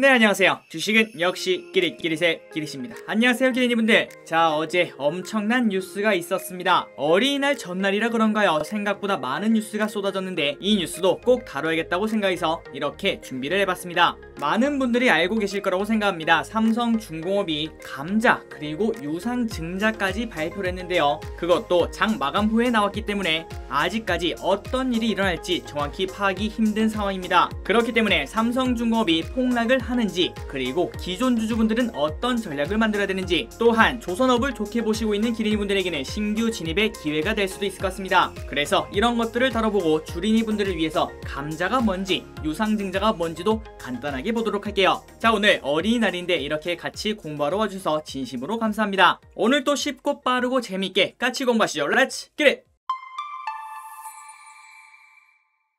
네 안녕하세요 주식은 역시 끼리끼리의 끼릿입니다 안녕하세요 끼리님분들자 어제 엄청난 뉴스가 있었습니다 어린이날 전날이라 그런가요 생각보다 많은 뉴스가 쏟아졌는데 이 뉴스도 꼭 다뤄야겠다고 생각해서 이렇게 준비를 해봤습니다 많은 분들이 알고 계실 거라고 생각합니다 삼성중공업이 감자 그리고 유상증자까지 발표를 했는데요 그것도 장 마감 후에 나왔기 때문에 아직까지 어떤 일이 일어날지 정확히 파악이 힘든 상황입니다 그렇기 때문에 삼성중공업이 폭락을 하는지 그리고 기존 주주분들은 어떤 전략을 만들어야 되는지 또한 조선업을 좋게 보시고 있는 기린이분들에게는 신규 진입의 기회가 될 수도 있을 것 같습니다. 그래서 이런 것들을 다뤄보고 주린이분들을 위해서 감자가 뭔지 유상증자가 뭔지도 간단하게 보도록 할게요. 자 오늘 어린이날인데 이렇게 같이 공부하러 와주셔서 진심으로 감사합니다. 오늘 또 쉽고 빠르고 재밌게 같이 공부하시죠. l 츠 t s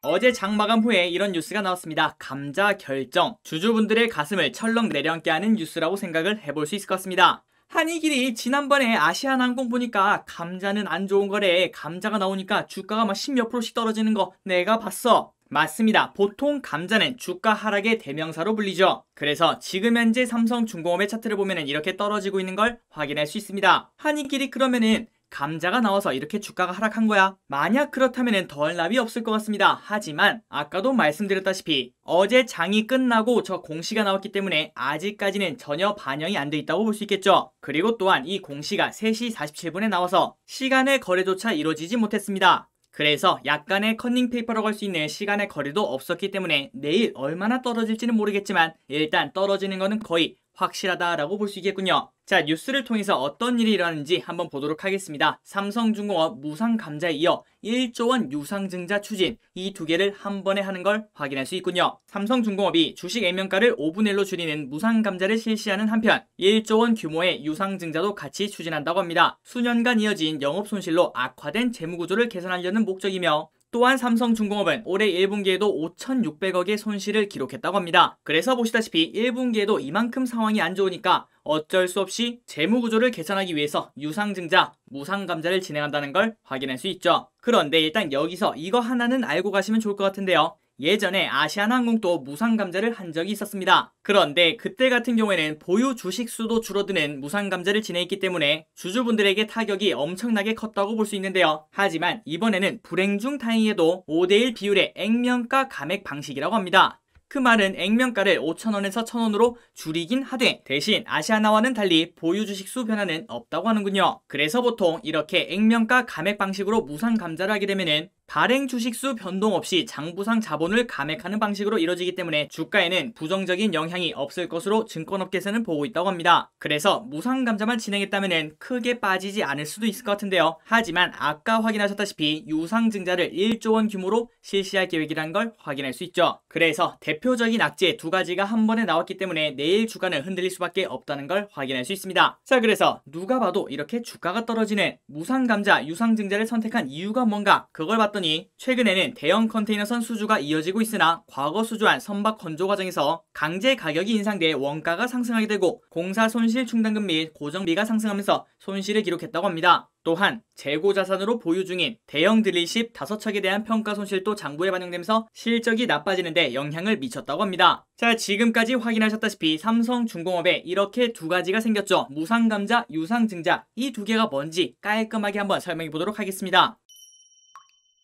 어제 장 마감 후에 이런 뉴스가 나왔습니다. 감자 결정. 주주분들의 가슴을 철렁 내려앉게 하는 뉴스라고 생각을 해볼 수 있을 것 같습니다. 한이길이 지난번에 아시아나항공 보니까 감자는 안 좋은 거래. 감자가 나오니까 주가가 막 10몇 프로씩 떨어지는 거 내가 봤어. 맞습니다. 보통 감자는 주가 하락의 대명사로 불리죠. 그래서 지금 현재 삼성중공업의 차트를 보면 이렇게 떨어지고 있는 걸 확인할 수 있습니다. 한이길이 그러면은 감자가 나와서 이렇게 주가가 하락한 거야. 만약 그렇다면 덜 나비 없을 것 같습니다. 하지만 아까도 말씀드렸다시피 어제 장이 끝나고 저 공시가 나왔기 때문에 아직까지는 전혀 반영이 안 돼 있다고 볼 수 있겠죠. 그리고 또한 이 공시가 3시 47분에 나와서 시간의 거래조차 이루어지지 못했습니다. 그래서 약간의 컨닝페이퍼라고할 수 있는 시간의 거래도 없었기 때문에 내일 얼마나 떨어질지는 모르겠지만 일단 떨어지는 것은 거의 확실하다라고 볼 수 있겠군요. 자, 뉴스를 통해서 어떤 일이 일어나는지 한번 보도록 하겠습니다. 삼성중공업 무상감자에 이어 1조 원 유상증자 추진 이 두 개를 한 번에 하는 걸 확인할 수 있군요. 삼성중공업이 주식 액면가를 5분의 1로 줄이는 무상감자를 실시하는 한편 1조 원 규모의 유상증자도 같이 추진한다고 합니다. 수년간 이어진 영업손실로 악화된 재무구조를 개선하려는 목적이며 또한 삼성중공업은 올해 1분기에도 5,600억의 손실을 기록했다고 합니다. 그래서 보시다시피 1분기에도 이만큼 상황이 안 좋으니까 어쩔 수 없이 재무구조를 개선하기 위해서 유상증자, 무상감자를 진행한다는 걸 확인할 수 있죠. 그런데 일단 여기서 이거 하나는 알고 가시면 좋을 것 같은데요. 예전에 아시아나항공도 무상감자를한 적이 있었습니다. 그런데 그때 같은 경우에는 보유 주식수도 줄어드는 무상감자를 진행했기 때문에 주주분들에게 타격이 엄청나게 컸다고 볼 수 있는데요. 하지만 이번에는 불행 중 다행히에도 5대1 비율의 액면가 감액 방식이라고 합니다. 그 말은 액면가를 5천원에서 1천원으로 줄이긴 하되 대신 아시아나와는 달리 보유 주식수 변화는 없다고 하는군요. 그래서 보통 이렇게 액면가 감액 방식으로 무상 감자를 하게 되면 발행 주식수 변동 없이 장부상 자본을 감액하는 방식으로 이루어지기 때문에 주가에는 부정적인 영향이 없을 것으로 증권업계에서는 보고 있다고 합니다. 그래서 무상감자만 진행했다면 크게 빠지지 않을 수도 있을 것 같은데요. 하지만 아까 확인하셨다시피 유상증자를 1조 원 규모로 실시할 계획이란 걸 확인할 수 있죠. 그래서 대표적인 악재 두 가지가 한 번에 나왔기 때문에 내일 주가는 흔들릴 수밖에 없다는 걸 확인할 수 있습니다. 자 그래서 누가 봐도 이렇게 주가가 떨어지는 무상감자 유상증자를 선택한 이유가 뭔가 그걸 봤더니 있더니 최근에는 대형 컨테이너선 수주가 이어지고 있으나 과거 수주한 선박 건조 과정에서 강제 가격이 인상돼 원가가 상승하게 되고 공사 손실 충당금 및 고정비가 상승하면서 손실을 기록했다고 합니다. 또한 재고 자산으로 보유 중인 대형 드릴십 5척에 대한 평가 손실도 장부에 반영되면서 실적이 나빠지는데 영향을 미쳤다고 합니다. 자 지금까지 확인하셨다시피 삼성중공업에 이렇게 두 가지가 생겼죠. 무상감자, 유상증자 이 두 개가 뭔지 깔끔하게 한번 설명해 보도록 하겠습니다.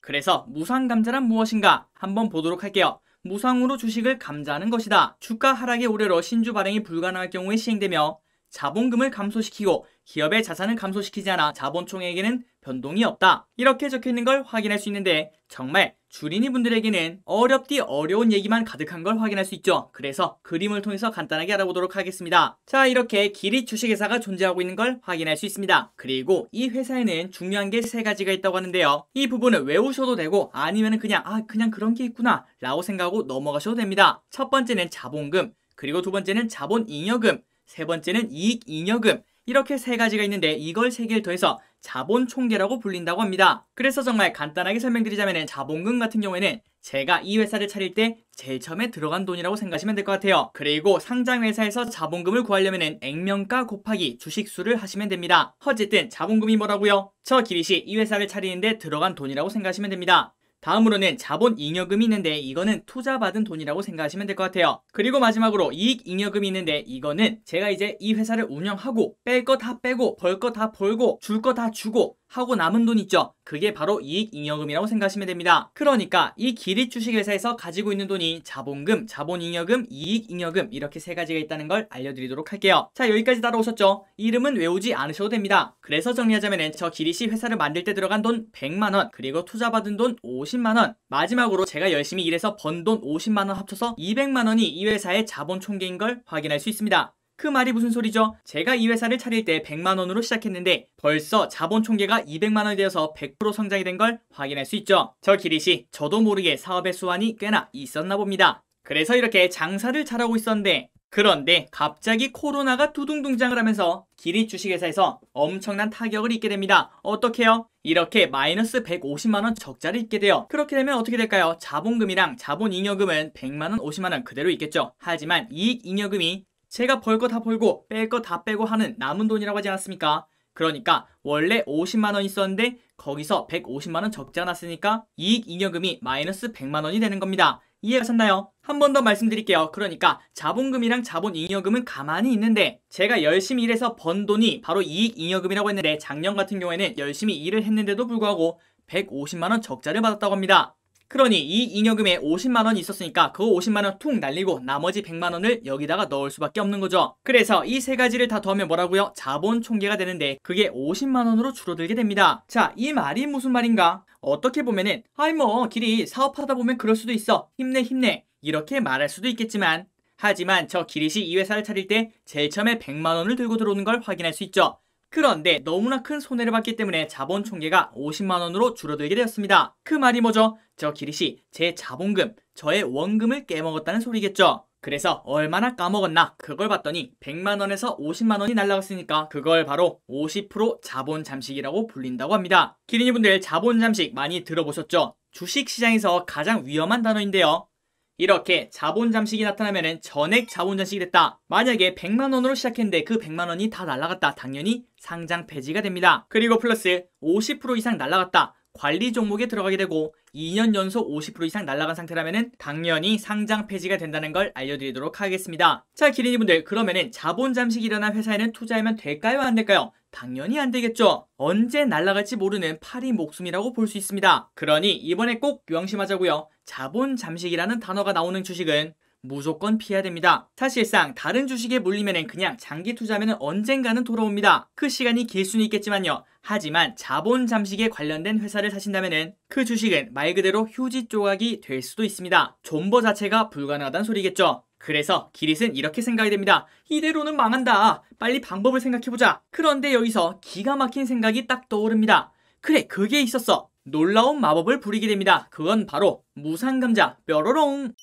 그래서 무상 감자란 무엇인가 한번 보도록 할게요. 무상으로 주식을 감자하는 것이다. 주가 하락의 우려로 신주 발행이 불가능할 경우에 시행되며 자본금을 감소시키고 기업의 자산을 감소시키지 않아 자본총액에는 변동이 없다. 이렇게 적혀 있는 걸 확인할 수 있는데 정말 주린이 분들에게는 어렵디 어려운 얘기만 가득한 걸 확인할 수 있죠. 그래서 그림을 통해서 간단하게 알아보도록 하겠습니다. 자 이렇게 길이 주식회사가 존재하고 있는 걸 확인할 수 있습니다. 그리고 이 회사에는 중요한 게 세 가지가 있다고 하는데요. 이부분은 외우셔도 되고 아니면 그냥 아 그냥 그런 게 있구나 라고 생각하고 넘어가셔도 됩니다. 첫 번째는 자본금 그리고 두 번째는 자본잉여금 세 번째는 이익잉여금 이렇게 세 가지가 있는데 이걸 세 개를 더해서 자본 총계라고 불린다고 합니다. 그래서 정말 간단하게 설명드리자면 자본금 같은 경우에는 제가 이 회사를 차릴 때 제일 처음에 들어간 돈이라고 생각하시면 될 것 같아요. 그리고 상장 회사에서 자본금을 구하려면 액면가 곱하기 주식수를 하시면 됩니다. 어쨌든 자본금이 뭐라고요? 저 기릿이 이 회사를 차리는데 들어간 돈이라고 생각하시면 됩니다. 다음으로는 자본 잉여금이 있는데 이거는 투자받은 돈이라고 생각하시면 될 것 같아요. 그리고 마지막으로 이익 잉여금이 있는데 이거는 제가 이제 이 회사를 운영하고 뺄 거 다 빼고 벌 거 다 벌고 줄 거 다 주고 하고 남은 돈 있죠? 그게 바로 이익잉여금이라고 생각하시면 됩니다. 그러니까 이 기릿 주식회사에서 가지고 있는 돈이 자본금, 자본잉여금, 이익잉여금 이렇게 세 가지가 있다는 걸 알려드리도록 할게요. 자 여기까지 따라오셨죠? 이름은 외우지 않으셔도 됩니다. 그래서 정리하자면 저기리시 회사를 만들 때 들어간 돈 100만원 그리고 투자받은 돈 50만원 마지막으로 제가 열심히 일해서 번 돈 50만원 합쳐서 200만원이 이 회사의 자본총계인 걸 확인할 수 있습니다. 그 말이 무슨 소리죠? 제가 이 회사를 차릴 때 100만 원으로 시작했는데 벌써 자본 총계가 200만 원이 되어서 100% 성장이 된 걸 확인할 수 있죠. 저 기리씨, 저도 모르게 사업의 수완이 꽤나 있었나 봅니다. 그래서 이렇게 장사를 잘하고 있었는데 그런데 갑자기 코로나가 두둥둥장을 하면서 기리 주식회사에서 엄청난 타격을 입게 됩니다. 어떡해요 이렇게 마이너스 150만원 적자를 입게 돼요. 그렇게 되면 어떻게 될까요? 자본금이랑 자본잉여금은 100만원, 50만원 그대로 있겠죠. 하지만 이익잉여금이 제가 벌 거 다 벌고 뺄 거 다 빼고 하는 남은 돈이라고 하지 않았습니까? 그러니까 원래 50만원 있었는데 거기서 150만원 적지 않았으니까 이익 잉여금이 마이너스 100만원이 되는 겁니다. 이해하셨나요한 번 더 말씀드릴게요. 그러니까 자본금이랑 자본잉여금은 가만히 있는데 제가 열심히 일해서 번 돈이 바로 이익잉여금이라고 했는데 작년 같은 경우에는 열심히 일을 했는데도 불구하고 150만원 적자를 받았다고 합니다. 그러니 이 잉여금에 50만원이 있었으니까 그 50만원 툭 날리고 나머지 100만원을 여기다가 넣을 수밖에 없는 거죠. 그래서 이 세 가지를 다 더하면 뭐라고요? 자본 총계가 되는데 그게 50만원으로 줄어들게 됩니다. 자, 이 말이 무슨 말인가? 어떻게 보면은 아이 뭐 길이 사업하다 보면 그럴 수도 있어. 힘내 힘내. 이렇게 말할 수도 있겠지만 하지만 저기릿시이 회사를 차릴 때 제일 처음에 100만원을 들고 들어오는 걸 확인할 수 있죠. 그런데 너무나 큰 손해를 봤기 때문에 자본 총계가 50만원으로 줄어들게 되었습니다. 그 말이 뭐죠? 저 기릿이 제 자본금, 저의 원금을 깨먹었다는 소리겠죠. 그래서 얼마나 까먹었나 그걸 봤더니 100만원에서 50만원이 날라갔으니까 그걸 바로 50% 자본 잠식이라고 불린다고 합니다. 기린이분들 자본 잠식 많이 들어보셨죠? 주식시장에서 가장 위험한 단어인데요. 이렇게 자본 잠식이 나타나면 전액 자본 잠식이 됐다. 만약에 100만원으로 시작했는데 그 100만원이 다 날라갔다. 당연히 상장 폐지가 됩니다. 그리고 플러스 50% 이상 날라갔다. 관리 종목에 들어가게 되고 2년 연속 50% 이상 날라간 상태라면 당연히 상장 폐지가 된다는 걸 알려드리도록 하겠습니다. 자 기린이분들 그러면은 자본 잠식이 일어난 회사에는 투자하면 될까요 안 될까요? 당연히 안 되겠죠. 언제 날라갈지 모르는 파리 목숨이라고 볼 수 있습니다. 그러니 이번에 꼭 명심하자고요. 자본 잠식이라는 단어가 나오는 주식은 무조건 피해야 됩니다. 사실상 다른 주식에 물리면 그냥 장기 투자면 언젠가는 돌아옵니다. 그 시간이 길 수는 있겠지만요. 하지만 자본 잠식에 관련된 회사를 사신다면 그 주식은 말 그대로 휴지 조각이 될 수도 있습니다. 존버 자체가 불가능하단 소리겠죠. 그래서 기릿은 이렇게 생각이 됩니다. 이대로는 망한다. 빨리 방법을 생각해보자. 그런데 여기서 기가 막힌 생각이 딱 떠오릅니다. 그래, 그게 있었어. 놀라운 마법을 부리게 됩니다. 그건 바로 무상감자 뾰로롱!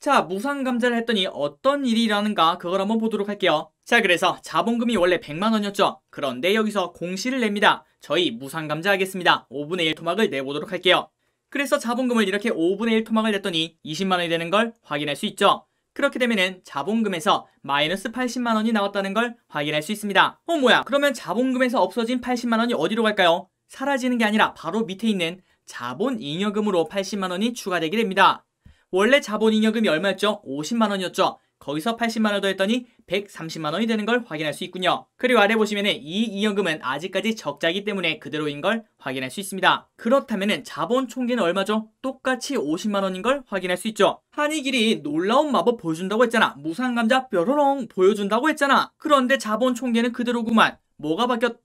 자, 무상감자를 했더니 어떤 일이 일어나는가 그걸 한번 보도록 할게요. 자, 그래서 자본금이 원래 100만원이었죠. 그런데 여기서 공시를 냅니다. 저희 무상감자 하겠습니다. 5분의 1 토막을 내보도록 할게요. 그래서 자본금을 이렇게 5분의 1 토막을 냈더니 20만원이 되는 걸 확인할 수 있죠. 그렇게 되면 자본금에서 마이너스 80만원이 나왔다는 걸 확인할 수 있습니다. 어 뭐야 그러면 자본금에서 없어진 80만원이 어디로 갈까요? 사라지는 게 아니라 바로 밑에 있는 자본잉여금으로 80만 원이 추가되게 됩니다. 원래 자본잉여금이 얼마였죠? 50만 원이었죠. 거기서 80만 원 더했더니 130만 원이 되는 걸 확인할 수 있군요. 그리고 아래 보시면 이 이익잉여금은 아직까지 적자이기 때문에 그대로인 걸 확인할 수 있습니다. 그렇다면 자본 총계는 얼마죠? 똑같이 50만 원인 걸 확인할 수 있죠. 한이길이 놀라운 마법 보여준다고 했잖아. 무상감자 뾰로롱 보여준다고 했잖아. 그런데 자본 총계는 그대로구만. 뭐가 바뀌었...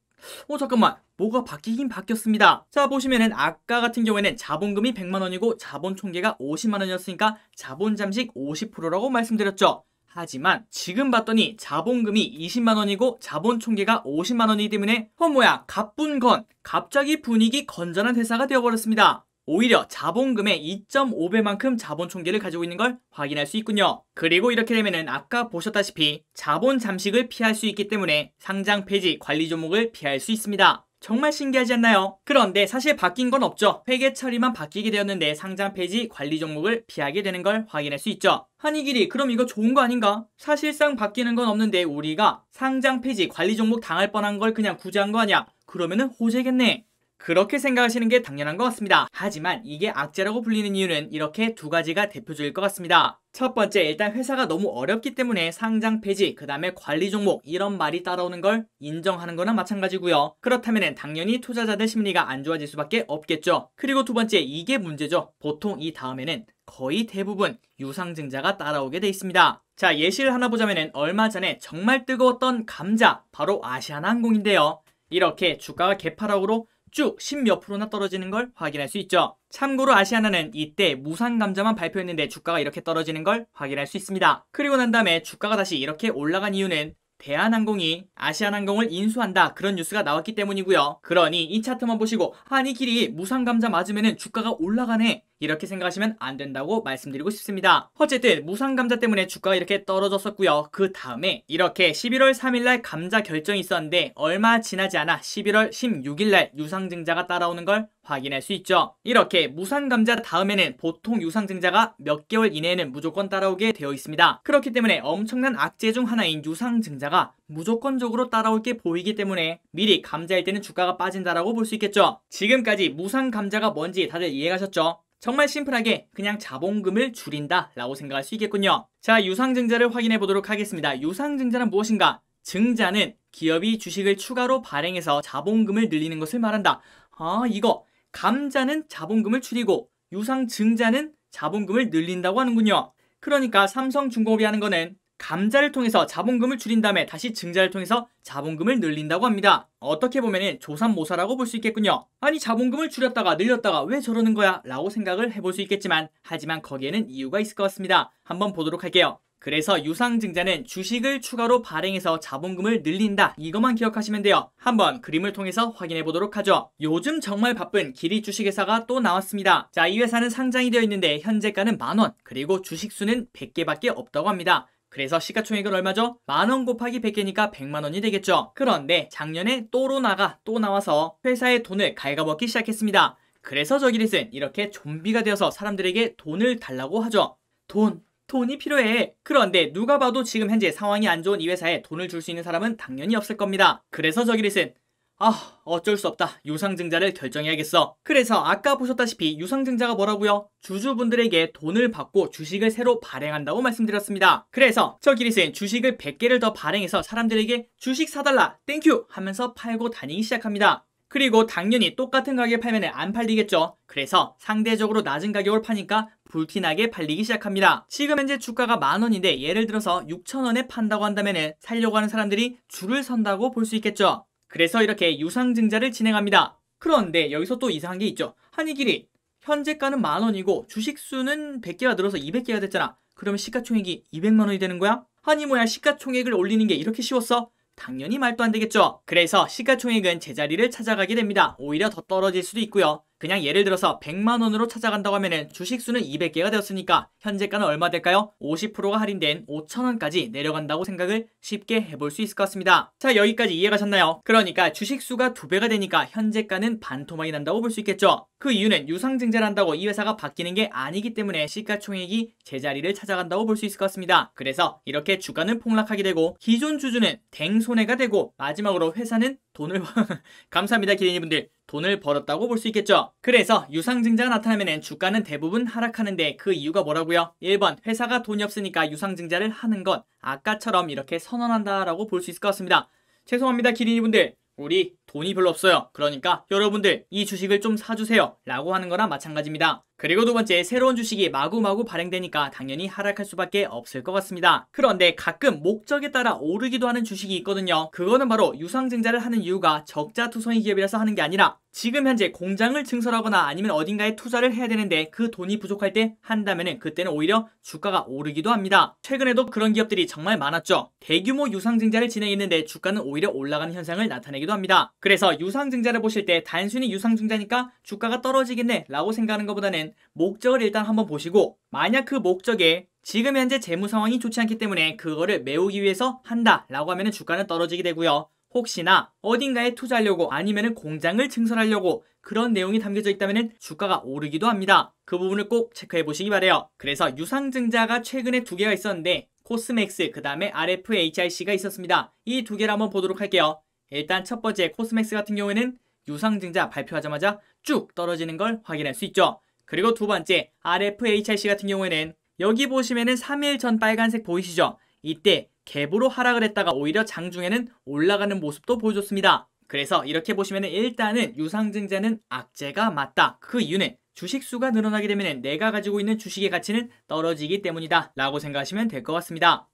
어 잠깐만 뭐가 바뀌긴 바뀌었습니다. 자 보시면은 아까 같은 경우에는 자본금이 100만원이고 자본 총계가 50만원이었으니까 자본 잠식 50%라고 말씀드렸죠. 하지만 지금 봤더니 자본금이 20만원이고 자본 총계가 50만원이기 때문에 어 뭐야 갑분건 갑자기 분위기 건전한 회사가 되어버렸습니다. 오히려 자본금의 2.5배만큼 자본 총계를 가지고 있는 걸 확인할 수 있군요. 그리고 이렇게 되면은 아까 보셨다시피 자본 잠식을 피할 수 있기 때문에 상장 폐지 관리 종목을 피할 수 있습니다. 정말 신기하지 않나요? 그런데 사실 바뀐 건 없죠. 회계 처리만 바뀌게 되었는데 상장 폐지 관리 종목을 피하게 되는 걸 확인할 수 있죠. 한이길이 그럼 이거 좋은 거 아닌가? 사실상 바뀌는 건 없는데 우리가 상장 폐지 관리 종목 당할 뻔한 걸 그냥 구제한 거 아니야? 그러면은 호재겠네. 그렇게 생각하시는 게 당연한 것 같습니다. 하지만 이게 악재라고 불리는 이유는 이렇게 두 가지가 대표적일 것 같습니다. 첫 번째, 일단 회사가 너무 어렵기 때문에 상장 폐지, 그 다음에 관리 종목 이런 말이 따라오는 걸 인정하는 거나 마찬가지고요. 그렇다면 당연히 투자자들 심리가 안 좋아질 수밖에 없겠죠. 그리고 두 번째, 이게 문제죠. 보통 이 다음에는 거의 대부분 유상증자가 따라오게 돼 있습니다. 자, 예시를 하나 보자면 얼마 전에 정말 뜨거웠던 감자, 바로 아시아나항공인데요. 이렇게 주가가 개파락으로 쭉 10 몇 프로나 떨어지는 걸 확인할 수 있죠. 참고로 아시아나는 이때 무상 감자만 발표했는데 주가가 이렇게 떨어지는 걸 확인할 수 있습니다. 그리고 난 다음에 주가가 다시 이렇게 올라간 이유는 대한항공이 아시아항공을 인수한다 그런 뉴스가 나왔기 때문이고요. 그러니 이 차트만 보시고 아니 길이 무상 감자 맞으면 주가가 올라가네 이렇게 생각하시면 안 된다고 말씀드리고 싶습니다. 어쨌든 무상 감자 때문에 주가가 이렇게 떨어졌었고요. 그 다음에 이렇게 11월 3일날 감자 결정이 있었는데 얼마 지나지 않아 11월 16일날 유상증자가 따라오는 걸 확인할 수 있죠. 이렇게 무상감자 다음에는 보통 유상증자가 몇 개월 이내에는 무조건 따라오게 되어 있습니다. 그렇기 때문에 엄청난 악재 중 하나인 유상증자가 무조건적으로 따라올 게 보이기 때문에 미리 감자일 때는 주가가 빠진다라고 볼 수 있겠죠. 지금까지 무상감자가 뭔지 다들 이해가셨죠? 정말 심플하게 그냥 자본금을 줄인다 라고 생각할 수 있겠군요. 자, 유상증자를 확인해 보도록 하겠습니다. 유상증자는 무엇인가? 증자는 기업이 주식을 추가로 발행해서 자본금을 늘리는 것을 말한다. 아, 이거. 감자는 자본금을 줄이고 유상증자는 자본금을 늘린다고 하는군요. 그러니까 삼성중공업이 하는 거는 감자를 통해서 자본금을 줄인 다음에 다시 증자를 통해서 자본금을 늘린다고 합니다. 어떻게 보면 조삼모사라고볼 수 있겠군요. 아니 자본금을 줄였다가 늘렸다가 왜 저러는 거야 라고 생각을 해볼 수 있겠지만 하지만 거기에는 이유가 있을 것 같습니다. 한번 보도록 할게요. 그래서 유상증자는 주식을 추가로 발행해서 자본금을 늘린다 이것만 기억하시면 돼요 한번 그림을 통해서 확인해 보도록 하죠 요즘 정말 바쁜 길이 주식회사가 또 나왔습니다 자 이 회사는 상장이 되어 있는데 현재가는 만원 그리고 주식수는 100개밖에 없다고 합니다 그래서 시가총액은 얼마죠? 만원 곱하기 100개니까 100만원이 되겠죠. 그런데 작년에 또로나가 또 나와서 회사의 돈을 갉아먹기 시작했습니다. 그래서 저기릿은 이렇게 좀비가 되어서 사람들에게 돈을 달라고 하죠. 돈, 돈이 필요해. 그런데 누가 봐도 지금 현재 상황이 안 좋은 이 회사에 돈을 줄 수 있는 사람은 당연히 없을 겁니다. 그래서 저기릿은 아 어쩔 수 없다 유상증자를 결정해야겠어 그래서 아까 보셨다시피 유상증자가 뭐라고요? 주주분들에게 돈을 받고 주식을 새로 발행한다고 말씀드렸습니다 그래서 저 기리스는 주식을 100개를 더 발행해서 사람들에게 주식 사달라 땡큐 하면서 팔고 다니기 시작합니다 그리고 당연히 똑같은 가격에 팔면 안 팔리겠죠. 그래서 상대적으로 낮은 가격을 파니까 불티나게 팔리기 시작합니다. 지금 현재 주가가 만 원인데 예를 들어서 6천 원에 판다고 한다면 살려고 하는 사람들이 줄을 선다고 볼 수 있겠죠. 그래서 이렇게 유상증자를 진행합니다. 그런데 여기서 또 이상한 게 있죠. 한이길이 현재가는 만원이고 주식수는 100개가 늘어서 200개가 됐잖아. 그러면 시가총액이 200만원이 되는 거야? 아니 뭐야 시가총액을 올리는 게 이렇게 쉬웠어? 당연히 말도 안 되겠죠. 그래서 시가총액은 제자리를 찾아가게 됩니다. 오히려 더 떨어질 수도 있고요. 그냥 예를 들어서 100만 원으로 찾아간다고 하면 주식 수는 200개가 되었으니까 현재가는 얼마 될까요? 50%가 할인된 5천 원까지 내려간다고 생각을 쉽게 해볼 수 있을 것 같습니다. 자 여기까지 이해가셨나요? 그러니까 주식 수가 2 배가 되니까 현재가는 반토막이 난다고 볼 수 있겠죠. 그 이유는 유상증자를 한다고 이 회사가 바뀌는 게 아니기 때문에 시가총액이 제자리를 찾아간다고 볼 수 있을 것 같습니다. 그래서 이렇게 주가는 폭락하게 되고 기존 주주는 댕손해가 되고 마지막으로 회사는 돈을 감사합니다 기린이분들 돈을 벌었다고 볼 수 있겠죠. 그래서 유상증자가 나타나면 주가는 대부분 하락하는데 그 이유가 뭐라고요? 1번 회사가 돈이 없으니까 유상증자를 하는 것 아까처럼 이렇게 선언한다라고 볼 수 있을 것 같습니다. 죄송합니다 기린이분들 우리 돈이 별로 없어요. 그러니까 여러분들 이 주식을 좀 사주세요 라고 하는 거랑 마찬가지입니다. 그리고 두 번째 새로운 주식이 마구마구 발행되니까 당연히 하락할 수밖에 없을 것 같습니다. 그런데 가끔 목적에 따라 오르기도 하는 주식이 있거든요. 그거는 바로 유상증자를 하는 이유가 적자 투성이 기업이라서 하는 게 아니라 지금 현재 공장을 증설하거나 아니면 어딘가에 투자를 해야 되는데 그 돈이 부족할 때한다면 그때는 오히려 주가가 오르기도 합니다. 최근에도 그런 기업들이 정말 많았죠. 대규모 유상증자를 진행했는데 주가는 오히려 올라가는 현상을 나타내기도 합니다. 그래서 유상증자를 보실 때 단순히 유상증자니까 주가가 떨어지겠네 라고 생각하는 것보다는 때는 목적을 일단 한번 보시고 만약 그 목적에 지금 현재 재무 상황이 좋지 않기 때문에 그거를 메우기 위해서 한다 라고 하면 주가는 떨어지게 되고요. 혹시나 어딘가에 투자하려고 아니면 공장을 증설하려고 그런 내용이 담겨져 있다면 주가가 오르기도 합니다. 그 부분을 꼭 체크해 보시기 바래요. 그래서 유상증자가 최근에 두 개가 있었는데 코스맥스 그 다음에 RFHIC가 있었습니다. 이 두 개를 한번 보도록 할게요. 일단 첫 번째 코스맥스 같은 경우에는 유상증자 발표하자마자 쭉 떨어지는 걸 확인할 수 있죠. 그리고 두 번째 RFHRC 같은 경우에는 여기 보시면은 3일 전 빨간색 보이시죠? 이때 갭으로 하락을 했다가 오히려 장중에는 올라가는 모습도 보여줬습니다. 그래서 이렇게 보시면은 일단은 유상증자는 악재가 맞다. 그 이유는 주식수가 늘어나게 되면 내가 가지고 있는 주식의 가치는 떨어지기 때문이다 라고 생각하시면 될 것 같습니다.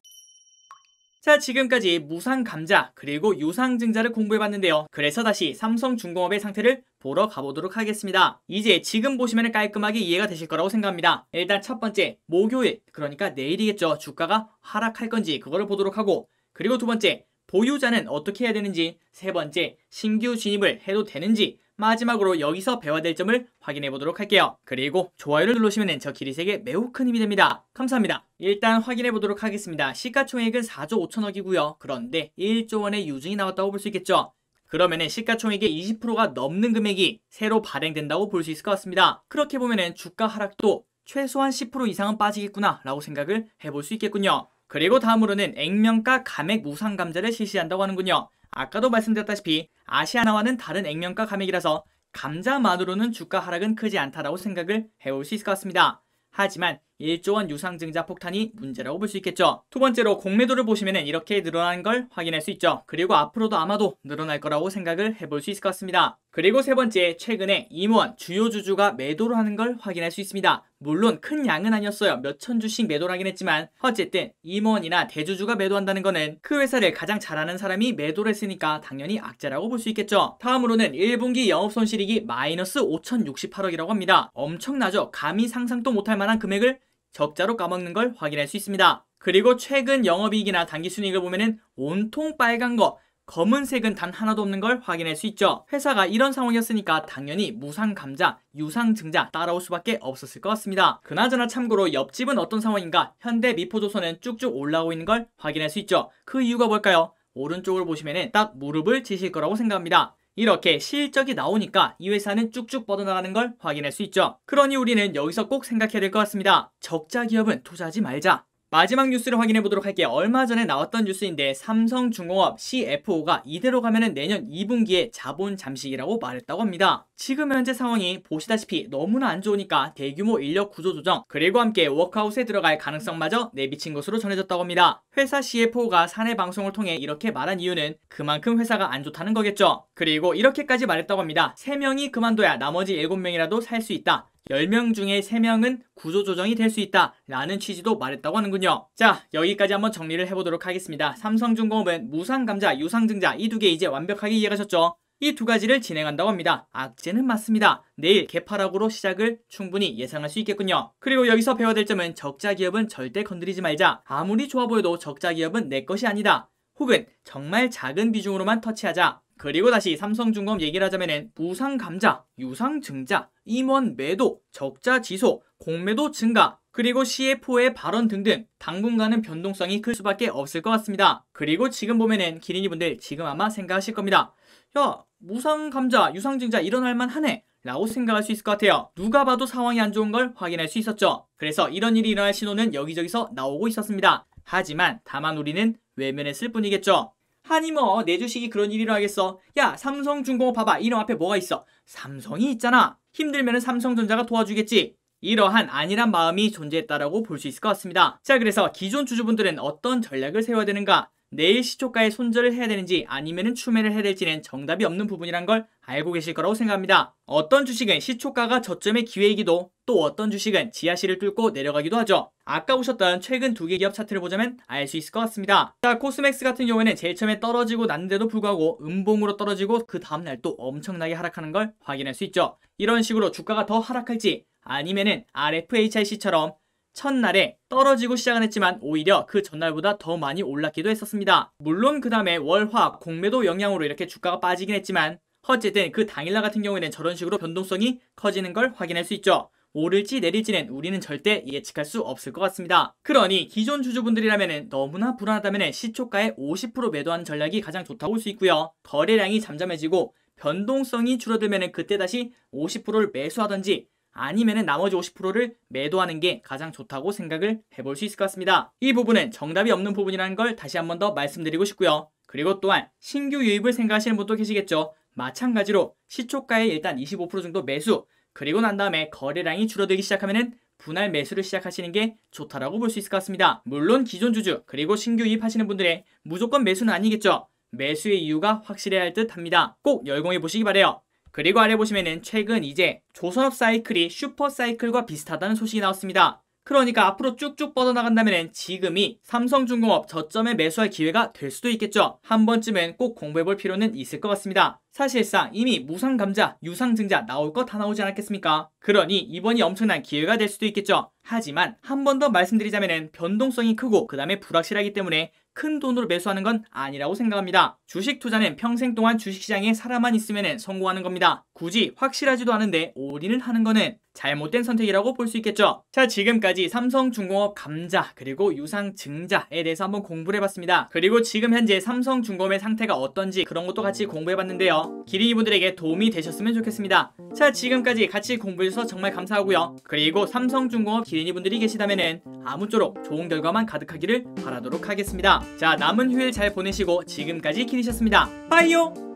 자 지금까지 무상감자 그리고 유상증자를 공부해봤는데요. 그래서 다시 삼성중공업의 상태를 보러 가보도록 하겠습니다. 이제 지금 보시면 깔끔하게 이해가 되실 거라고 생각합니다. 일단 첫 번째 목요일 그러니까 내일이겠죠. 주가가 하락할 건지 그거를 보도록 하고 그리고 두 번째 보유자는 어떻게 해야 되는지 세 번째 신규 진입을 해도 되는지 마지막으로 여기서 배워될 점을 확인해 보도록 할게요. 그리고 좋아요를 눌러주시면저처 기리색에 매우 큰 힘이 됩니다. 감사합니다. 일단 확인해 보도록 하겠습니다. 시가총액은 4조 5천억이고요. 그런데 1조 원의 유증이 나왔다고 볼 수 있겠죠. 그러면은 시가총액의 20%가 넘는 금액이 새로 발행된다고 볼 수 있을 것 같습니다. 그렇게 보면은 주가 하락도 최소한 10% 이상은 빠지겠구나 라고 생각을 해볼 수 있겠군요. 그리고 다음으로는 액면가 감액 무상감자를 실시한다고 하는군요. 아까도 말씀드렸다시피 아시아나와는 다른 액면가 감액이라서 감자만으로는 주가 하락은 크지 않다라고 생각을 해올 수 있을 것 같습니다. 하지만 1조원 유상증자 폭탄이 문제라고 볼 수 있겠죠. 두 번째로 공매도를 보시면 이렇게 늘어난 걸 확인할 수 있죠. 그리고 앞으로도 아마도 늘어날 거라고 생각을 해볼 수 있을 것 같습니다. 그리고 세 번째, 최근에 임원, 주요 주주가 매도를 하는 걸 확인할 수 있습니다. 물론 큰 양은 아니었어요. 몇 천 주씩 매도를 하긴 했지만 어쨌든 임원이나 대주주가 매도한다는 거는 그 회사를 가장 잘하는 사람이 매도를 했으니까 당연히 악재라고 볼 수 있겠죠. 다음으로는 1분기 영업손실이익이 마이너스 5,068억이라고 합니다. 엄청나죠? 감히 상상도 못할 만한 금액을 적자로 까먹는 걸 확인할 수 있습니다. 그리고 최근 영업이익이나 단기순이익을 보면 온통 빨간 거, 검은색은 단 하나도 없는 걸 확인할 수 있죠. 회사가 이런 상황이었으니까 당연히 무상감자, 유상증자 따라올 수밖에 없었을 것 같습니다. 그나저나 참고로 옆집은 어떤 상황인가 현대 미포조선은 쭉쭉 올라오고 있는 걸 확인할 수 있죠. 그 이유가 뭘까요? 오른쪽을 보시면 딱 무릎을 치실 거라고 생각합니다. 이렇게 실적이 나오니까 이 회사는 쭉쭉 뻗어나가는 걸 확인할 수 있죠. 그러니 우리는 여기서 꼭 생각해야 될 것 같습니다. 적자 기업은 투자하지 말자. 마지막 뉴스를 확인해 보도록 할게요. 얼마 전에 나왔던 뉴스인데 삼성중공업 CFO가 이대로 가면 내년 2분기에 자본 잠식이라고 말했다고 합니다. 지금 현재 상황이 보시다시피 너무나 안 좋으니까 대규모 인력 구조 조정 그리고 함께 워크아웃에 들어갈 가능성마저 내비친 것으로 전해졌다고 합니다. 회사 CFO가 사내 방송을 통해 이렇게 말한 이유는 그만큼 회사가 안 좋다는 거겠죠. 그리고 이렇게까지 말했다고 합니다. 3명이 그만둬야 나머지 7명이라도 살 수 있다. 10명 중에 3명은 구조조정이 될 수 있다 라는 취지도 말했다고 하는군요. 자 여기까지 한번 정리를 해보도록 하겠습니다. 삼성중공업은 무상감자, 유상증자 이 두 개 이제 완벽하게 이해가셨죠? 이두 가지를 진행한다고 합니다. 악재는 맞습니다. 내일 개파락으로 시작을 충분히 예상할 수 있겠군요. 그리고 여기서 배워야 될 점은 적자 기업은 절대 건드리지 말자. 아무리 좋아 보여도 적자 기업은 내 것이 아니다. 혹은 정말 작은 비중으로만 터치하자. 그리고 다시 삼성중검 얘기를 하자면 무상감자 유상증자, 임원 매도, 적자 지소, 공매도 증가, 그리고 CFO의 발언 등등 당분간은 변동성이 클 수밖에 없을 것 같습니다. 그리고 지금 보면은 기린이분들 지금 아마 생각하실 겁니다. 야 무상감자 유상증자 일어날 만하네 라고 생각할 수 있을 것 같아요. 누가 봐도 상황이 안 좋은 걸 확인할 수 있었죠. 그래서 이런 일이 일어날 신호는 여기저기서 나오고 있었습니다. 하지만 다만 우리는 외면했을 뿐이겠죠. 하니뭐 내 주식이 그런 일이 라하겠어야 삼성중공업 봐봐 이름 앞에 뭐가 있어. 삼성이 있잖아. 힘들면 삼성전자가 도와주겠지. 이러한 안일한 마음이 존재했다라고 볼 수 있을 것 같습니다. 자 그래서 기존 주주분들은 어떤 전략을 세워야 되는가 내일 시초가에 손절을 해야 되는지 아니면은 추매를 해야 될지는 정답이 없는 부분이란 걸 알고 계실 거라고 생각합니다. 어떤 주식은 시초가가 저점의 기회이기도 또 어떤 주식은 지하실을 뚫고 내려가기도 하죠. 아까 보셨던 최근 두 개 기업 차트를 보자면 알 수 있을 것 같습니다. 자, 코스맥스 같은 경우에는 제일 처음에 떨어지고 났는데도 불구하고 음봉으로 떨어지고 그 다음날 또 엄청나게 하락하는 걸 확인할 수 있죠. 이런 식으로 주가가 더 하락할지 아니면은 RFHIC처럼 첫날에 떨어지고 시작은 했지만 오히려 그 전날보다 더 많이 올랐기도 했었습니다. 물론 그 다음에 월화 공매도 영향으로 이렇게 주가가 빠지긴 했지만 어쨌든 그 당일날 같은 경우에는 저런 식으로 변동성이 커지는 걸 확인할 수 있죠. 오를지 내릴지는 우리는 절대 예측할 수 없을 것 같습니다. 그러니 기존 주주분들이라면 너무나 불안하다면 시초가의 50% 매도하는 전략이 가장 좋다고 볼 수 있고요. 거래량이 잠잠해지고 변동성이 줄어들면 그때 다시 50%를 매수하던지 아니면은 나머지 50%를 매도하는 게 가장 좋다고 생각을 해볼 수 있을 것 같습니다. 이 부분은 정답이 없는 부분이라는 걸 다시 한 번 더 말씀드리고 싶고요. 그리고 또한 신규 유입을 생각하시는 분도 계시겠죠. 마찬가지로 시초가에 일단 25% 정도 매수 그리고 난 다음에 거래량이 줄어들기 시작하면은 분할 매수를 시작하시는 게 좋다라고 볼 수 있을 것 같습니다. 물론 기존 주주 그리고 신규 유입하시는 분들의 무조건 매수는 아니겠죠. 매수의 이유가 확실해야 할 듯 합니다. 꼭 열공해 보시기 바래요. 그리고 아래 보시면은 최근 이제 조선업 사이클이 슈퍼 사이클과 비슷하다는 소식이 나왔습니다. 그러니까 앞으로 쭉쭉 뻗어나간다면 지금이 삼성중공업 저점에 매수할 기회가 될 수도 있겠죠. 한 번쯤은 꼭 공부해볼 필요는 있을 것 같습니다. 사실상 이미 무상감자, 유상증자 나올 것 다 나오지 않았겠습니까? 그러니 이번이 엄청난 기회가 될 수도 있겠죠. 하지만 한 번 더 말씀드리자면 변동성이 크고 그 다음에 불확실하기 때문에 큰 돈으로 매수하는 건 아니라고 생각합니다. 주식 투자는 평생 동안 주식시장에 살아만 있으면 성공하는 겁니다. 굳이 확실하지도 않은데 올인을 하는 거는 잘못된 선택이라고 볼 수 있겠죠. 자 지금까지 삼성중공업 감자 그리고 유상증자에 대해서 한번 공부를 해봤습니다. 그리고 지금 현재 삼성중공업의 상태가 어떤지 그런 것도 같이 공부해봤는데요. 기린이분들에게 도움이 되셨으면 좋겠습니다. 자 지금까지 같이 공부해주셔서 정말 감사하고요. 그리고 삼성중공업 기린이분들이 계시다면 아무쪼록 좋은 결과만 가득하기를 바라도록 하겠습니다. 자 남은 휴일 잘 보내시고 지금까지 기리셨습니다. 빠이요!